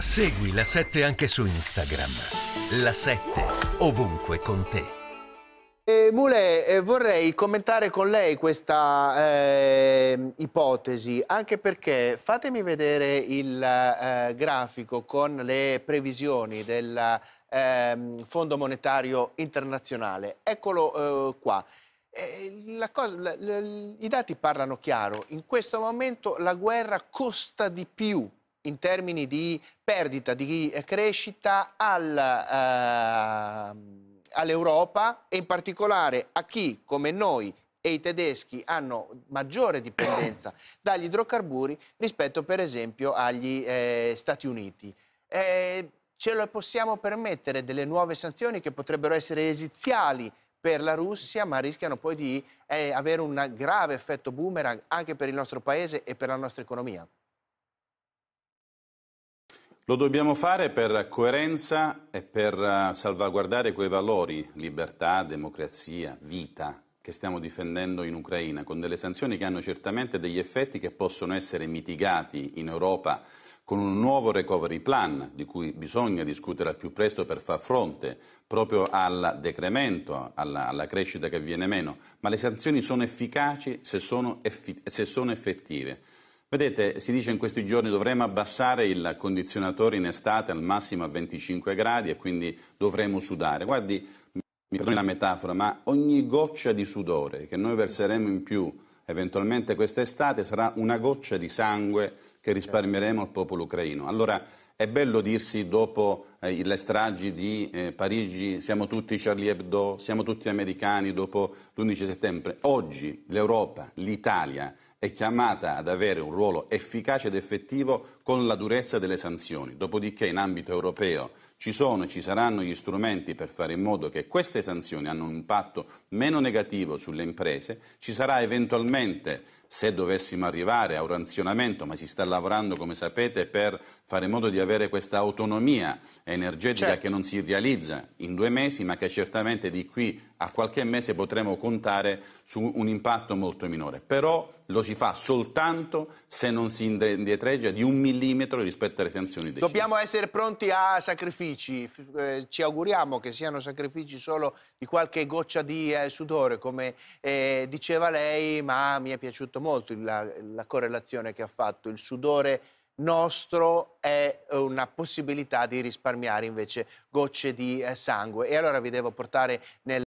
Segui la 7 anche su Instagram. La 7 ovunque con te. Eh, Mule, eh, vorrei commentare con lei questa eh, ipotesi, anche perché fatemi vedere il eh, grafico con le previsioni del ehm, Fondo Monetario Internazionale. Eccolo qua. Cosa, la, la, I dati parlano chiaro, in questo momento la guerra costa di più in termini di perdita di crescita al, eh, all'Europa e in particolare a chi come noi e i tedeschi hanno maggiore dipendenza dagli idrocarburi rispetto per esempio agli eh, Stati Uniti. Eh, ce lo possiamo permettere delle nuove sanzioni che potrebbero essere esiziali per la Russia, ma rischiano poi di eh, avere un grave effetto boomerang anche per il nostro paese e per la nostra economia? Lo dobbiamo fare per coerenza e per eh, salvaguardare quei valori, libertà, democrazia, vita, che stiamo difendendo in Ucraina, con delle sanzioni che hanno certamente degli effetti che possono essere mitigati in Europa con un nuovo recovery plan di cui bisogna discutere al più presto per far fronte proprio al decremento, alla, alla crescita che viene meno, ma le sanzioni sono efficaci se sono, effi- se sono effettive. Vedete, si dice in questi giorni dovremo abbassare il condizionatore in estate al massimo a 25 gradi e quindi dovremo sudare. Guardi, mi perdoni la metafora, ma ogni goccia di sudore che noi verseremo in più eventualmente quest'estate sarà una goccia di sangue che risparmieremo al popolo ucraino. Allora è bello dirsi dopo eh, le stragi di eh, Parigi siamo tutti Charlie Hebdo, siamo tutti americani dopo l'11 settembre. Oggi l'Europa, l'Italia è chiamata ad avere un ruolo efficace ed effettivo con la durezza delle sanzioni, dopodiché in ambito europeo ci sono e ci saranno gli strumenti per fare in modo che queste sanzioni hanno un impatto meno negativo sulle imprese, ci sarà eventualmente se dovessimo arrivare a un ranzionamento, ma si sta lavorando, come sapete, per fare in modo di avere questa autonomia energetica certo. che non si realizza in due mesi, ma che certamente di qui a qualche mese potremo contare su un impatto molto minore. Però lo si fa soltanto se non si indietreggia di un millimetro rispetto alle sanzioni decise. Dobbiamo essere pronti a sacrifici sacrifici, eh, ci auguriamo che siano sacrifici solo di qualche goccia di eh, sudore, come eh, diceva lei, ma mi è piaciuto molto la, la correlazione che ha fatto. Il sudore nostro è una possibilità di risparmiare invece gocce di eh, sangue. E allora vi devo portare nel